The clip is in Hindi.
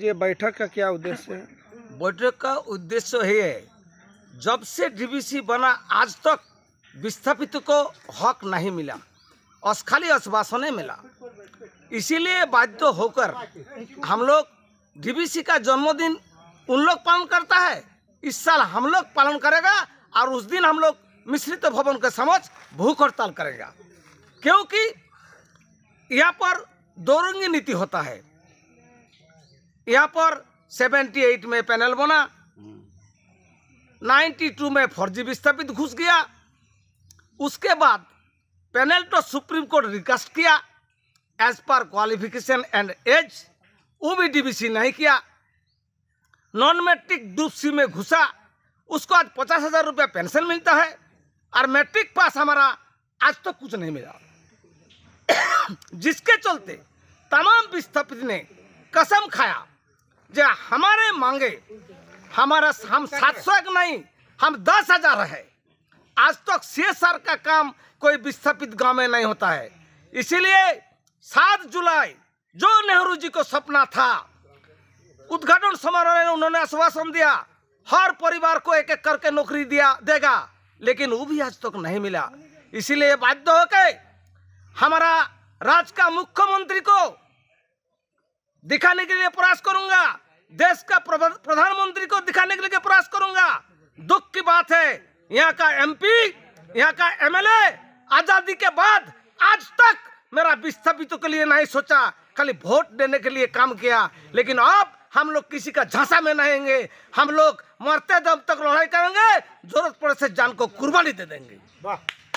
ये बैठक का क्या उद्देश्य है बैठक का उद्देश्य है जब से डीबीसी बना आज तक विस्थापित को हक नहीं मिला और खाली आश्वासने मिला इसीलिए बाध्य होकर हम लोग डीबीसी का जन्मदिन उन लोग पालन करता है इस साल हम लोग पालन करेगा और उस दिन हम लोग मिश्रित भवन के समझ भूख हड़ताल करेगा क्योंकि यहाँ पर दोरंगी नीति होता है यहाँ पर 78 में पैनल बना 92 हम्म। में फर्जी विस्थापित घुस गया उसके बाद पैनल तो सुप्रीम कोर्ट रिक्वेस्ट किया एज पर क्वालिफिकेशन एंड एज वो भी डीबीसी नहीं किया नॉन मैट्रिक डूबसी में घुसा उसको आज पचास हज़ार रुपया पेंशन मिलता है और मैट्रिक पास हमारा आज तो कुछ नहीं मिला जिसके चलते तमाम विस्थापित ने कसम खाया जो हमारे मांगे हमारा हम सात सौ नहीं हम दस हजार है आज तक तो सीएसआर का काम कोई विस्थापित गांव में नहीं होता है इसीलिए सात जुलाई जो नेहरू जी को सपना था उद्घाटन समारोह में उन्होंने आश्वासन दिया हर परिवार को एक एक करके नौकरी दिया देगा लेकिन वो भी आज तक तो नहीं मिला इसीलिए बाध्य होकर हमारा राज्य का मुख्यमंत्री को दिखाने के लिए प्रयास करूंगा देश का प्रधानमंत्री को दिखाने के लिए प्रयास करूंगा दुख की बात है यहाँ का एमपी यहाँ का एमएलए आजादी के बाद आज तक मेरा विस्थापितों के लिए नहीं सोचा खाली वोट देने के लिए काम किया लेकिन अब हम लोग किसी का झांसा में रहेंगे हम लोग मरते दम तक लड़ाई करेंगे जरूरत पड़े से जान को कुर्बानी दे देंगे वाह